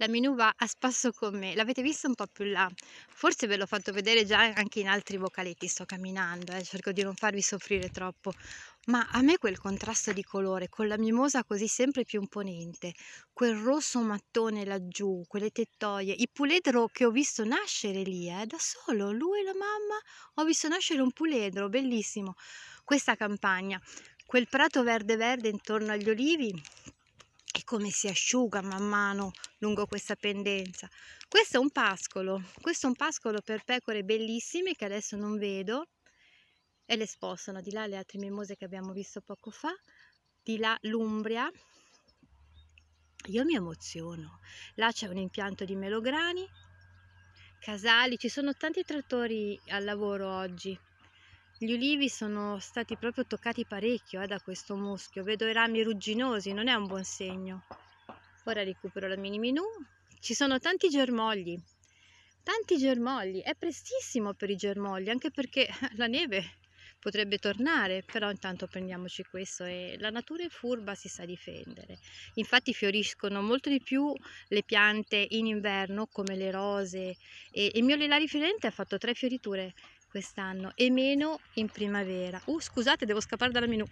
la Minou va a spasso con me, l'avete visto un po' più là, forse ve l'ho fatto vedere già anche in altri vocaletti, sto camminando, eh, cerco di non farvi soffrire troppo, ma a me quel contrasto di colore con la mimosa così sempre più imponente, quel rosso mattone laggiù, quelle tettoie, il puledro che ho visto nascere lì, eh, da solo, lui e la mamma, ho visto nascere un puledro, bellissimo, questa campagna, quel prato verde verde intorno agli olivi, come si asciuga man mano lungo questa pendenza. Questo è un pascolo, questo è un pascolo per pecore bellissime che adesso non vedo e le spostano. Di là le altre mimose che abbiamo visto poco fa, di là l'Umbria. Io mi emoziono. Là c'è un impianto di melograni, casali, ci sono tanti trattori al lavoro oggi gli ulivi sono stati proprio toccati parecchio eh, da questo muschio, vedo i rami rugginosi, non è un buon segno. Ora recupero la mini menu, ci sono tanti germogli, tanti germogli, è prestissimo per i germogli, anche perché eh, la neve potrebbe tornare, però intanto prendiamoci questo e la natura è furba, si sa difendere. Infatti fioriscono molto di più le piante in inverno come le rose e il mio lilari fiorente ha fatto tre fioriture quest'anno e meno in primavera. Uh, scusate, devo scappare dalla menù.